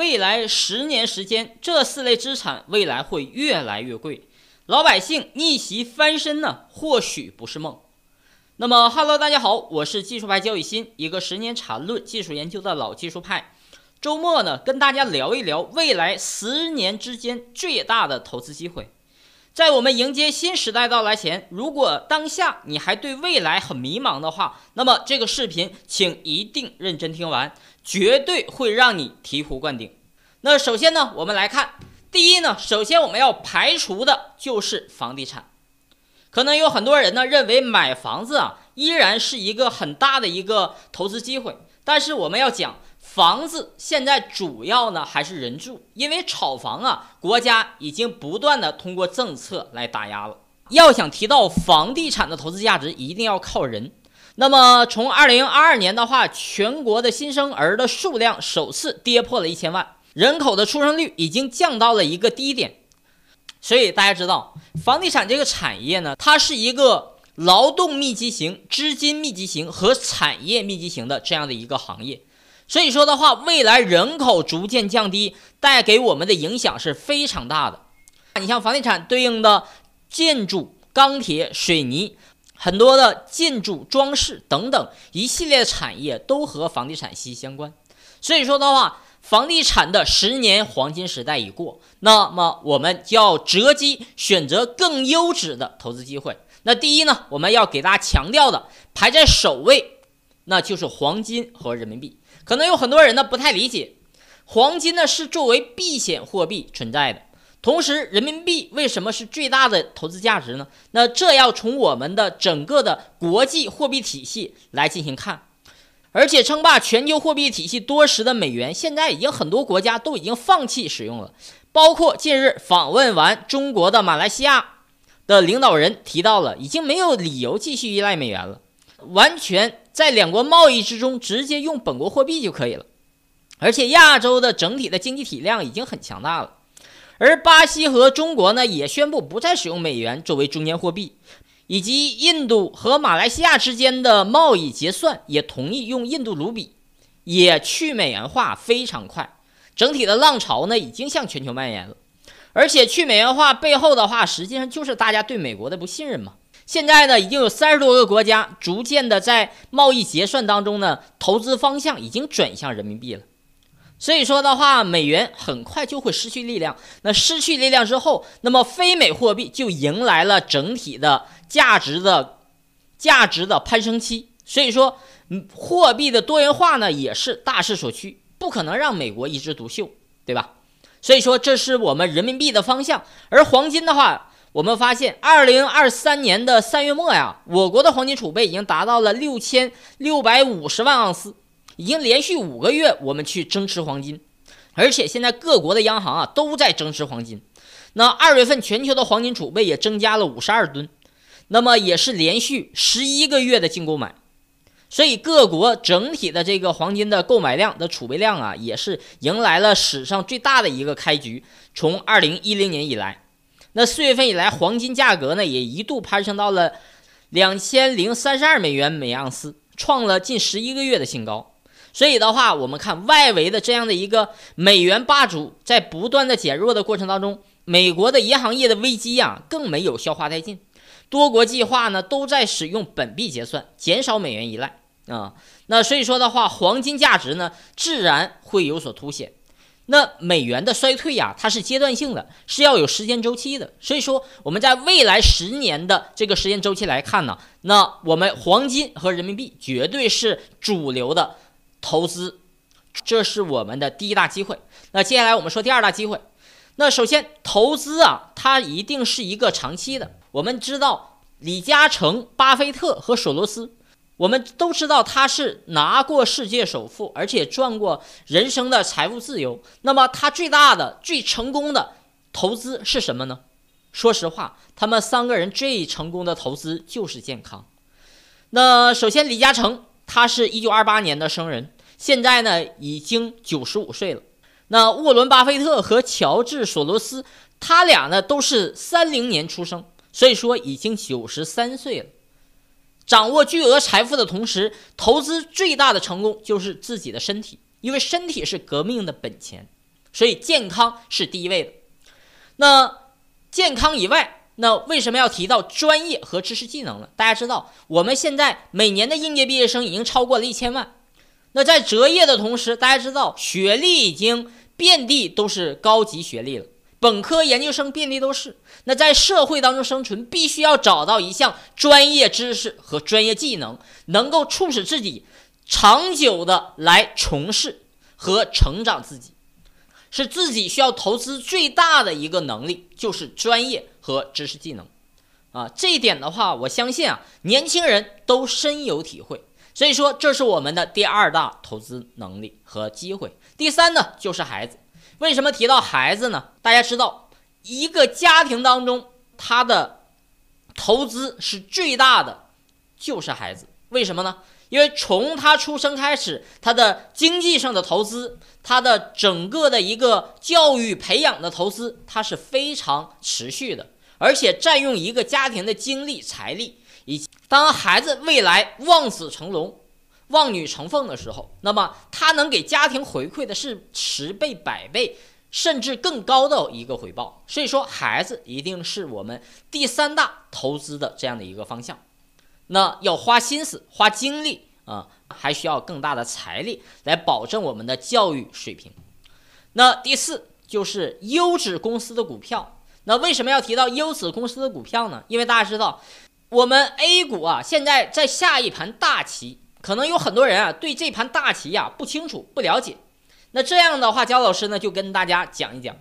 未来十年时间，这四类资产未来会越来越贵，老百姓逆袭翻身呢，或许不是梦。那么，Hello，大家好，我是技术派交易新，一个十年缠论技术研究的老技术派。周末呢，跟大家聊一聊未来十年之间最大的投资机会。在我们迎接新时代到来前，如果当下你还对未来很迷茫的话，那么这个视频请一定认真听完，绝对会让你醍醐灌顶。那首先呢，我们来看，第一呢，首先我们要排除的就是房地产。可能有很多人呢认为买房子啊依然是一个很大的一个投资机会，但是我们要讲。房子现在主要呢还是人住，因为炒房啊，国家已经不断的通过政策来打压了。要想提到房地产的投资价值，一定要靠人。那么从二零二二年的话，全国的新生儿的数量首次跌破了一千万，人口的出生率已经降到了一个低点。所以大家知道，房地产这个产业呢，它是一个劳动密集型、资金密集型和产业密集型的这样的一个行业。所以说的话，未来人口逐渐降低带给我们的影响是非常大的。你像房地产对应的建筑、钢铁、水泥，很多的建筑装饰等等一系列产业都和房地产息息相关。所以说的话，房地产的十年黄金时代已过，那么我们就要择机选择更优质的投资机会。那第一呢，我们要给大家强调的排在首位。那就是黄金和人民币，可能有很多人呢不太理解，黄金呢是作为避险货币存在的，同时人民币为什么是最大的投资价值呢？那这要从我们的整个的国际货币体系来进行看，而且称霸全球货币体系多时的美元，现在已经很多国家都已经放弃使用了，包括近日访问完中国的马来西亚的领导人提到了，已经没有理由继续依赖美元了。完全在两国贸易之中直接用本国货币就可以了，而且亚洲的整体的经济体量已经很强大了，而巴西和中国呢也宣布不再使用美元作为中间货币，以及印度和马来西亚之间的贸易结算也同意用印度卢比，也去美元化非常快，整体的浪潮呢已经向全球蔓延了，而且去美元化背后的话，实际上就是大家对美国的不信任嘛。现在呢，已经有三十多个国家逐渐的在贸易结算当中呢，投资方向已经转向人民币了。所以说的话，美元很快就会失去力量。那失去力量之后，那么非美货币就迎来了整体的价值的、价值的攀升期。所以说，货币的多元化呢，也是大势所趋，不可能让美国一枝独秀，对吧？所以说，这是我们人民币的方向，而黄金的话。我们发现，二零二三年的三月末呀，我国的黄金储备已经达到了六千六百五十万盎司，已经连续五个月我们去增持黄金，而且现在各国的央行啊都在增持黄金。那二月份全球的黄金储备也增加了五十二吨，那么也是连续十一个月的净购买，所以各国整体的这个黄金的购买量的储备量啊，也是迎来了史上最大的一个开局，从二零一零年以来。那四月份以来，黄金价格呢也一度攀升到了两千零三十二美元每盎司，创了近十一个月的新高。所以的话，我们看外围的这样的一个美元霸主在不断的减弱的过程当中，美国的银行业的危机呀更没有消化殆尽，多国计划呢都在使用本币结算，减少美元依赖啊。那所以说的话，黄金价值呢自然会有所凸显。那美元的衰退呀，它是阶段性的，是要有时间周期的。所以说，我们在未来十年的这个时间周期来看呢，那我们黄金和人民币绝对是主流的投资，这是我们的第一大机会。那接下来我们说第二大机会。那首先投资啊，它一定是一个长期的。我们知道李嘉诚、巴菲特和索罗斯。我们都知道他是拿过世界首富，而且赚过人生的财务自由。那么他最大的、最成功的投资是什么呢？说实话，他们三个人最成功的投资就是健康。那首先，李嘉诚他是一九二八年的生人，现在呢已经九十五岁了。那沃伦·巴菲特和乔治·索罗斯，他俩呢都是三零年出生，所以说已经九十三岁了。掌握巨额财富的同时，投资最大的成功就是自己的身体，因为身体是革命的本钱，所以健康是第一位的。那健康以外，那为什么要提到专业和知识技能呢？大家知道，我们现在每年的应届毕业生已经超过了一千万。那在择业的同时，大家知道，学历已经遍地都是高级学历了。本科研究生遍地都是，那在社会当中生存，必须要找到一项专业知识和专业技能，能够促使自己长久的来从事和成长自己，是自己需要投资最大的一个能力，就是专业和知识技能，啊，这一点的话，我相信啊，年轻人都深有体会，所以说，这是我们的第二大投资能力和机会。第三呢，就是孩子。为什么提到孩子呢？大家知道，一个家庭当中，他的投资是最大的，就是孩子。为什么呢？因为从他出生开始，他的经济上的投资，他的整个的一个教育培养的投资，它是非常持续的，而且占用一个家庭的精力、财力，以及当孩子未来望子成龙。望女成凤的时候，那么他能给家庭回馈的是十倍、百倍，甚至更高的一个回报。所以说，孩子一定是我们第三大投资的这样的一个方向。那要花心思、花精力啊，还需要更大的财力来保证我们的教育水平。那第四就是优质公司的股票。那为什么要提到优质公司的股票呢？因为大家知道，我们 A 股啊，现在在下一盘大棋。可能有很多人啊，对这盘大棋呀不清楚不了解。那这样的话，焦老师呢就跟大家讲一讲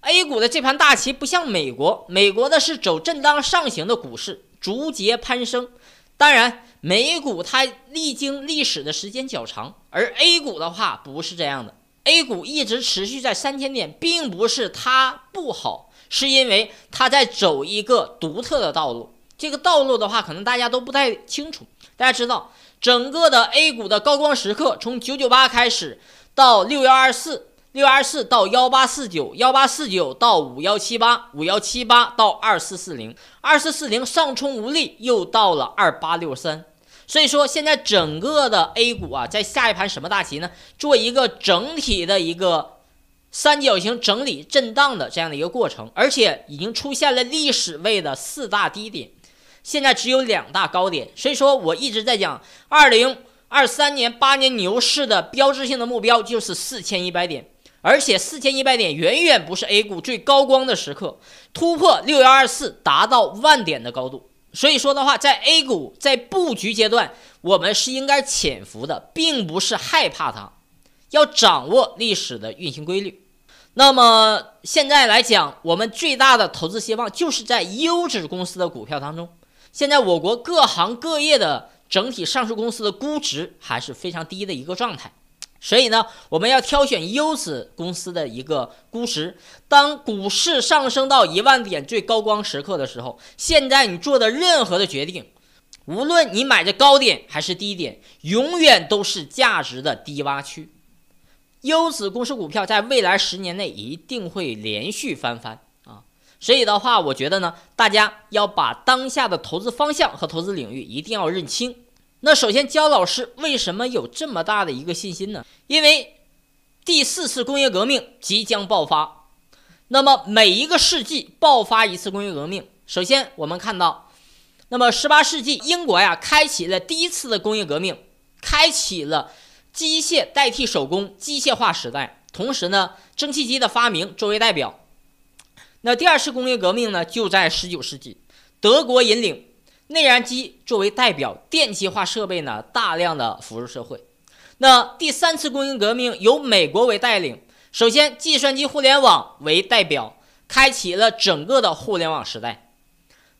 ，A 股的这盘大棋不像美国，美国的是走震荡上行的股市，逐节攀升。当然，美股它历经历史的时间较长，而 A 股的话不是这样的。A 股一直持续在三千点，并不是它不好，是因为它在走一个独特的道路。这个道路的话，可能大家都不太清楚。大家知道，整个的 A 股的高光时刻，从九九八开始，到六幺二四，六二四到幺八四九，幺八四九到五幺七八，五幺七八到二四四零，二四四零上冲无力，又到了二八六三。所以说，现在整个的 A 股啊，在下一盘什么大棋呢？做一个整体的一个三角形整理震荡的这样的一个过程，而且已经出现了历史位的四大低点。现在只有两大高点，所以说，我一直在讲，二零二三年八年牛市的标志性的目标就是四千一百点，而且四千一百点远远不是 A 股最高光的时刻，突破六幺二四达到万点的高度。所以说的话，在 A 股在布局阶段，我们是应该潜伏的，并不是害怕它，要掌握历史的运行规律。那么现在来讲，我们最大的投资希望就是在优质公司的股票当中。现在我国各行各业的整体上市公司的估值还是非常低的一个状态，所以呢，我们要挑选优质公司的一个估值。当股市上升到一万点最高光时刻的时候，现在你做的任何的决定，无论你买的高点还是低点，永远都是价值的低洼区。优质公司股票在未来十年内一定会连续翻番。所以的话，我觉得呢，大家要把当下的投资方向和投资领域一定要认清。那首先，焦老师为什么有这么大的一个信心呢？因为第四次工业革命即将爆发。那么每一个世纪爆发一次工业革命。首先，我们看到，那么十八世纪，英国呀，开启了第一次的工业革命，开启了机械代替手工、机械化时代。同时呢，蒸汽机的发明作为代表。那第二次工业革命呢，就在十九世纪，德国引领内燃机作为代表，电气化设备呢大量的浮入社会。那第三次工业革命由美国为带领，首先计算机互联网为代表，开启了整个的互联网时代。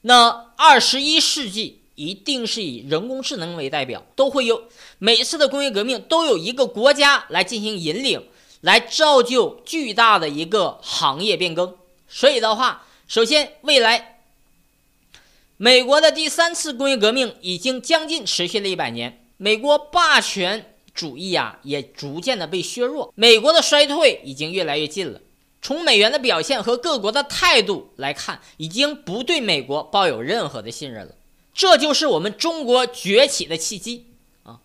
那二十一世纪一定是以人工智能为代表，都会有每次的工业革命都有一个国家来进行引领，来造就巨大的一个行业变更。所以的话，首先，未来美国的第三次工业革命已经将近持续了一百年，美国霸权主义啊也逐渐的被削弱，美国的衰退已经越来越近了。从美元的表现和各国的态度来看，已经不对美国抱有任何的信任了。这就是我们中国崛起的契机啊！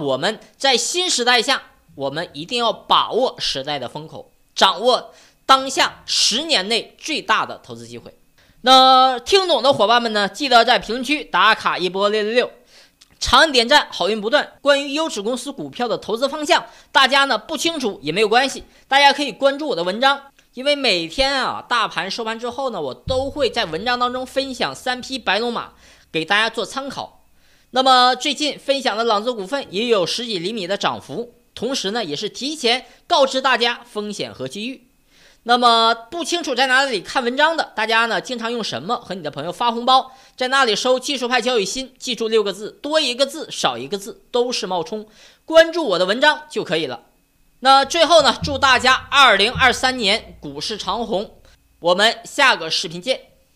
我们在新时代下，我们一定要把握时代的风口，掌握。当下十年内最大的投资机会，那听懂的伙伴们呢？记得在评论区打卡一波六六六，长按点赞，好运不断。关于优质公司股票的投资方向，大家呢不清楚也没有关系，大家可以关注我的文章，因为每天啊大盘收盘之后呢，我都会在文章当中分享三匹白龙马给大家做参考。那么最近分享的朗姿股份也有十几厘米的涨幅，同时呢也是提前告知大家风险和机遇。那么不清楚在哪里看文章的，大家呢经常用什么和你的朋友发红包，在那里收技术派交易心，记住六个字，多一个字少一个字都是冒充，关注我的文章就可以了。那最后呢，祝大家二零二三年股市长虹，我们下个视频见。